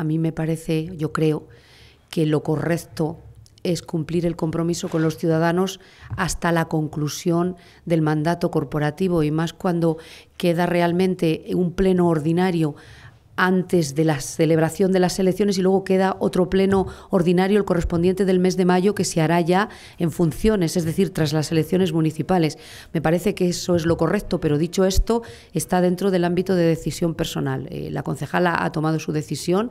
a mí me parece, yo creo, que lo correcto es cumplir el compromiso con los ciudadanos hasta la conclusión del mandato corporativo y más cuando queda realmente un pleno ordinario antes de la celebración de las elecciones y luego queda otro pleno ordinario, el correspondiente del mes de mayo, que se hará ya en funciones, es decir, tras las elecciones municipales. Me parece que eso es lo correcto, pero dicho esto, está dentro del ámbito de decisión personal. Eh, la concejala ha tomado su decisión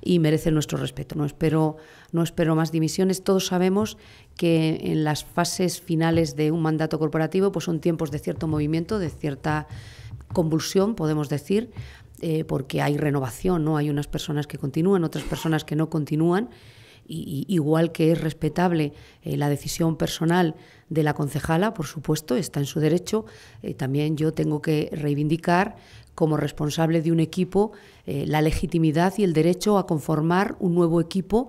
y merece nuestro respeto. No espero, no espero más dimisiones. Todos sabemos que en las fases finales de un mandato corporativo pues son tiempos de cierto movimiento, de cierta convulsión, podemos decir, eh, porque hay renovación, ¿no? Hay unas personas que continúan, otras personas que no continúan igual que es respetable eh, la decisión personal de la concejala, por supuesto, está en su derecho, eh, también yo tengo que reivindicar como responsable de un equipo eh, la legitimidad y el derecho a conformar un nuevo equipo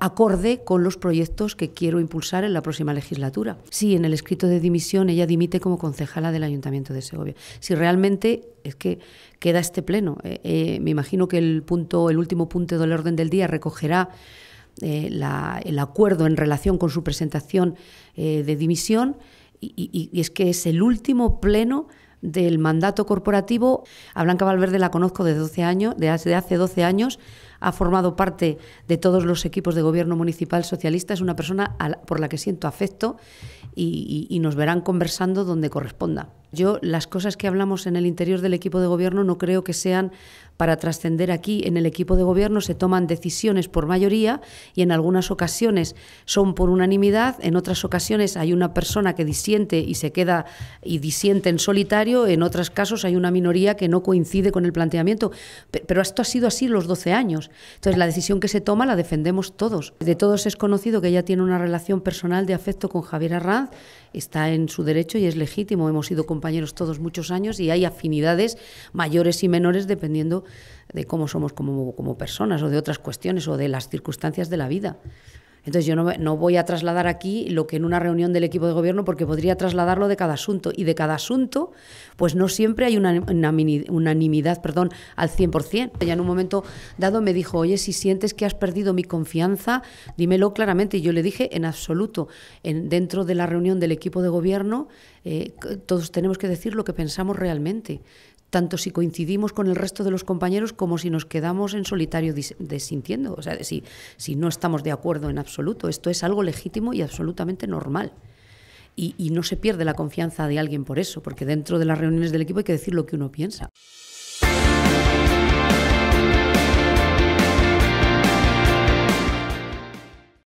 acorde con los proyectos que quiero impulsar en la próxima legislatura. Sí, en el escrito de dimisión ella dimite como concejala del Ayuntamiento de Segovia. Si realmente es que queda este pleno, me imagino que el punto, el último punto del orden del día recogerá eh, la, el acuerdo en relación con su presentación eh, de dimisión y, es que es el último pleno del mandato corporativo. A Blanca Valverde la conozco desde 12 años, hace 12 años, ha formado parte de todos los equipos de gobierno municipal socialista, es una persona por la que siento afecto y nos verán conversando donde corresponda. Yo las cosas que hablamos en el interior del equipo de gobierno no creo que sean para trascender aquí. En el equipo de gobierno se toman decisiones por mayoría y en algunas ocasiones son por unanimidad, en otras ocasiones hay una persona que disiente y se queda y disiente en solitario, en otros casos hay una minoría que no coincide con el planteamiento. Pero esto ha sido así los 12 años. Entonces la decisión que se toma la defendemos todos. De todos es conocido que ella tiene una relación personal de afecto con Javier Arranz, está en su derecho y es legítimo, hemos ido todos muchos años y hay afinidades mayores y menores dependiendo de cómo somos como, como personas o de otras cuestiones o de las circunstancias de la vida. Entonces yo no, no, voy a trasladar aquí lo que en una reunión del equipo de gobierno porque podría trasladarlo de cada asunto y de cada asunto pues no siempre hay una, unanimidad perdón, al 100%. Ella en un momento dado me dijo, oye, si sientes que has perdido mi confianza, dímelo claramente. Y yo le dije, en absoluto, en, dentro de la reunión del equipo de gobierno eh, todos tenemos que decir lo que pensamos realmente tanto si coincidimos con el resto de los compañeros como si nos quedamos en solitario desintiendo, o sea, si, si no estamos de acuerdo en absoluto. Esto es algo legítimo y absolutamente normal. y no se pierde la confianza de alguien por eso, porque dentro de las reuniones del equipo hay que decir lo que uno piensa.